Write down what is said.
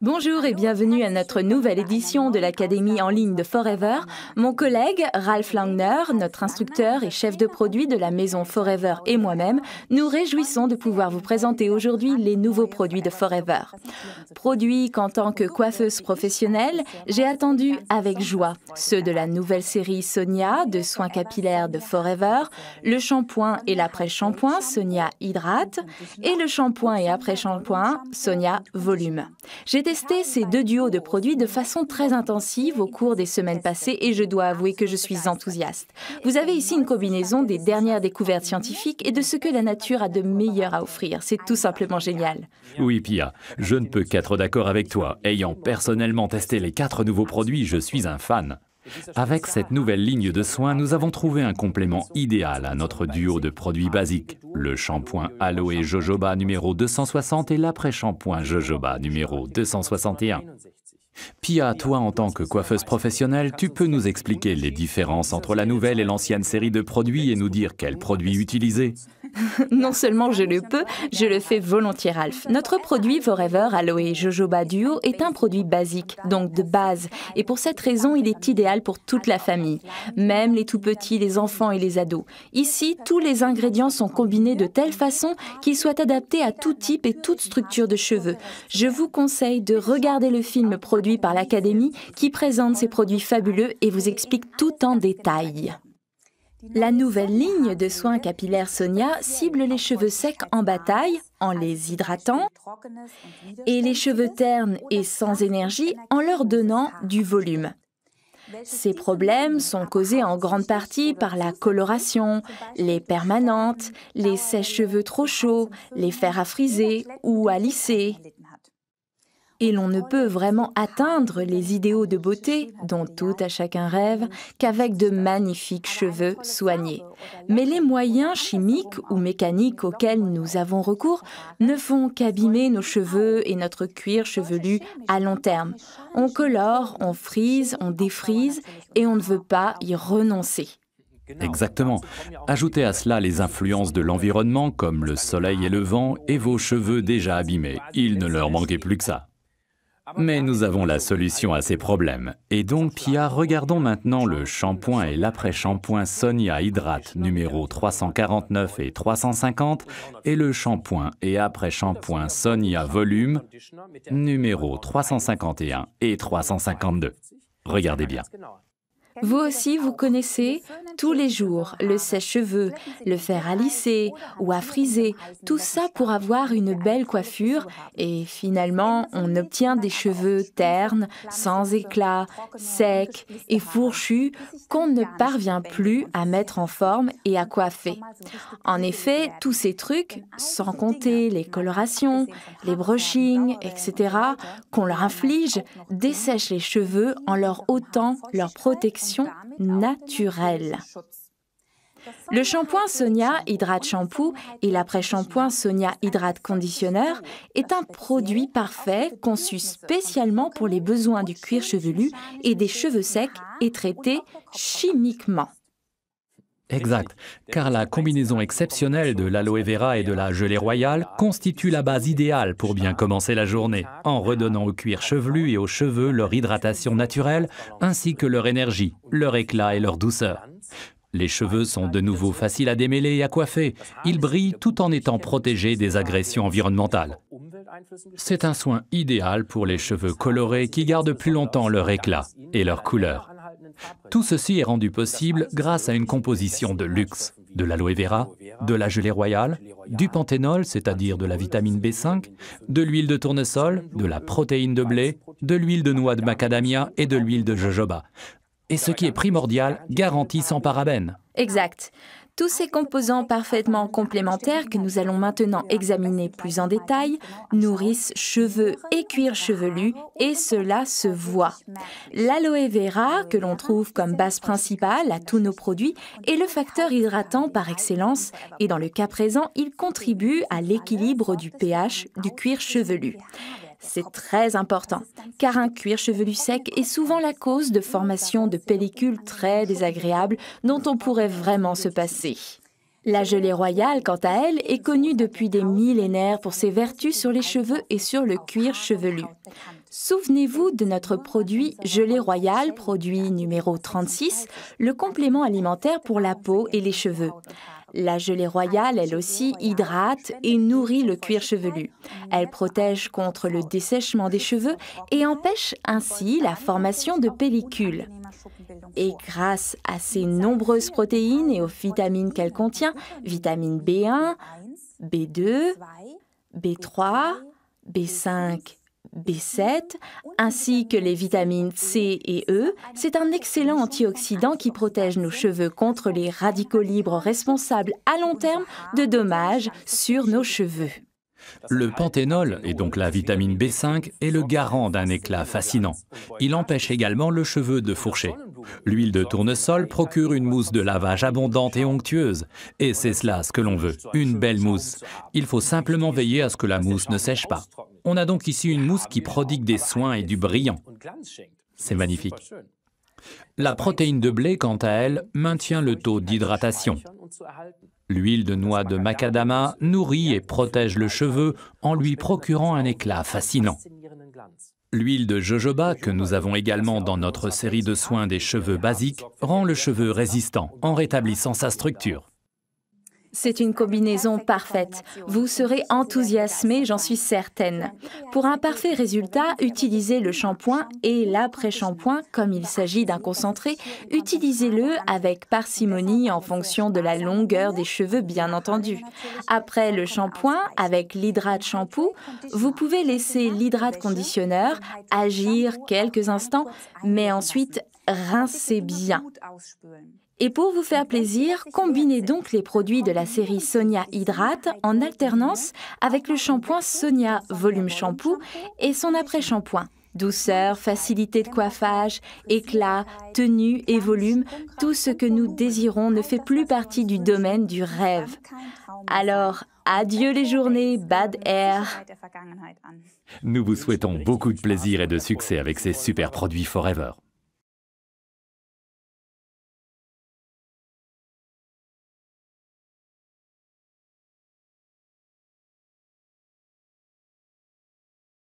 Bonjour et bienvenue à notre nouvelle édition de l'Académie en ligne de Forever. Mon collègue Ralph Langner, notre instructeur et chef de produit de la maison Forever et moi-même, nous réjouissons de pouvoir vous présenter aujourd'hui les nouveaux produits de Forever. Produits qu'en tant que coiffeuse professionnelle, j'ai attendu avec joie. Ceux de la nouvelle série Sonia de soins capillaires de Forever, le shampoing et l'après-shampoing Sonia Hydrate et le shampoing et après-shampoing Sonia Volume testé ces deux duos de produits de façon très intensive au cours des semaines passées et je dois avouer que je suis enthousiaste. Vous avez ici une combinaison des dernières découvertes scientifiques et de ce que la nature a de meilleur à offrir. C'est tout simplement génial. Oui, Pia, je ne peux qu'être d'accord avec toi. Ayant personnellement testé les quatre nouveaux produits, je suis un fan. Avec cette nouvelle ligne de soins, nous avons trouvé un complément idéal à notre duo de produits basiques, le shampoing Aloe Jojoba numéro 260 et l'après-shampoing Jojoba numéro 261. Pia, toi en tant que coiffeuse professionnelle, tu peux nous expliquer les différences entre la nouvelle et l'ancienne série de produits et nous dire quels produits utiliser non seulement je le peux, je le fais volontiers, Ralph. Notre produit Forever Aloe Jojoba Duo est un produit basique, donc de base, et pour cette raison, il est idéal pour toute la famille, même les tout petits, les enfants et les ados. Ici, tous les ingrédients sont combinés de telle façon qu'ils soient adaptés à tout type et toute structure de cheveux. Je vous conseille de regarder le film produit par l'Académie qui présente ces produits fabuleux et vous explique tout en détail. La nouvelle ligne de soins capillaires Sonia cible les cheveux secs en bataille en les hydratant et les cheveux ternes et sans énergie en leur donnant du volume. Ces problèmes sont causés en grande partie par la coloration, les permanentes, les sèches-cheveux trop chauds, les fers à friser ou à lisser et l'on ne peut vraiment atteindre les idéaux de beauté dont tout à chacun rêve qu'avec de magnifiques cheveux soignés. Mais les moyens chimiques ou mécaniques auxquels nous avons recours ne font qu'abîmer nos cheveux et notre cuir chevelu à long terme. On colore, on frise, on défrise et on ne veut pas y renoncer. Exactement. Ajoutez à cela les influences de l'environnement comme le soleil et le vent et vos cheveux déjà abîmés. Il ne leur manquait plus que ça. Mais nous avons la solution à ces problèmes. Et donc, Pia, regardons maintenant le shampoing et l'après-shampoing Sonia Hydrate numéro 349 et 350 et le shampoing et après-shampoing Sonia Volume numéro 351 et 352. Regardez bien. Vous aussi, vous connaissez tous les jours le sèche-cheveux, le fer à lisser ou à friser, tout ça pour avoir une belle coiffure et finalement on obtient des cheveux ternes, sans éclat, secs et fourchus qu'on ne parvient plus à mettre en forme et à coiffer. En effet, tous ces trucs, sans compter les colorations, les brushings, etc., qu'on leur inflige, dessèchent les cheveux en leur ôtant leur protection naturelle. Le shampoing Sonia Hydrate Shampoo et l'après-shampoing Sonia Hydrate Conditionneur est un produit parfait conçu spécialement pour les besoins du cuir chevelu et des cheveux secs et traité chimiquement. Exact, car la combinaison exceptionnelle de l'aloe vera et de la gelée royale constitue la base idéale pour bien commencer la journée, en redonnant au cuir chevelu et aux cheveux leur hydratation naturelle, ainsi que leur énergie, leur éclat et leur douceur. Les cheveux sont de nouveau faciles à démêler et à coiffer. Ils brillent tout en étant protégés des agressions environnementales. C'est un soin idéal pour les cheveux colorés qui gardent plus longtemps leur éclat et leur couleur. Tout ceci est rendu possible grâce à une composition de luxe, de l'aloe vera, de la gelée royale, du panthénol, c'est-à-dire de la vitamine B5, de l'huile de tournesol, de la protéine de blé, de l'huile de noix de macadamia et de l'huile de jojoba. Et ce qui est primordial, garantie sans parabènes. Exact. Tous ces composants parfaitement complémentaires que nous allons maintenant examiner plus en détail nourrissent cheveux et cuir chevelu et cela se voit. L'aloe vera, que l'on trouve comme base principale à tous nos produits, est le facteur hydratant par excellence et dans le cas présent, il contribue à l'équilibre du pH du cuir chevelu. C'est très important, car un cuir chevelu sec est souvent la cause de formation de pellicules très désagréables dont on pourrait vraiment se passer. La gelée royale, quant à elle, est connue depuis des millénaires pour ses vertus sur les cheveux et sur le cuir chevelu. Souvenez-vous de notre produit gelée royale, produit numéro 36, le complément alimentaire pour la peau et les cheveux. La gelée royale, elle aussi, hydrate et nourrit le cuir chevelu. Elle protège contre le dessèchement des cheveux et empêche ainsi la formation de pellicules. Et grâce à ses nombreuses protéines et aux vitamines qu'elle contient, vitamine B1, B2, B3, B5 B7, ainsi que les vitamines C et E, c'est un excellent antioxydant qui protège nos cheveux contre les radicaux libres responsables à long terme de dommages sur nos cheveux. Le panthénol, et donc la vitamine B5, est le garant d'un éclat fascinant. Il empêche également le cheveu de fourcher. L'huile de tournesol procure une mousse de lavage abondante et onctueuse. Et c'est cela ce que l'on veut, une belle mousse. Il faut simplement veiller à ce que la mousse ne sèche pas. On a donc ici une mousse qui prodigue des soins et du brillant. C'est magnifique. La protéine de blé, quant à elle, maintient le taux d'hydratation. L'huile de noix de macadama nourrit et protège le cheveu en lui procurant un éclat fascinant. L'huile de jojoba, que nous avons également dans notre série de soins des cheveux basiques, rend le cheveu résistant en rétablissant sa structure. C'est une combinaison parfaite. Vous serez enthousiasmé, j'en suis certaine. Pour un parfait résultat, utilisez le shampoing et l'après-shampoing, comme il s'agit d'un concentré, utilisez-le avec parcimonie en fonction de la longueur des cheveux, bien entendu. Après le shampoing, avec l'hydrate shampoo, vous pouvez laisser l'hydrate conditionneur agir quelques instants, mais ensuite rincez bien. Et pour vous faire plaisir, combinez donc les produits de la série Sonia Hydrate en alternance avec le shampoing Sonia Volume Shampoo et son après-shampoing. Douceur, facilité de coiffage, éclat, tenue et volume, tout ce que nous désirons ne fait plus partie du domaine du rêve. Alors, adieu les journées bad air. Nous vous souhaitons beaucoup de plaisir et de succès avec ces super produits Forever.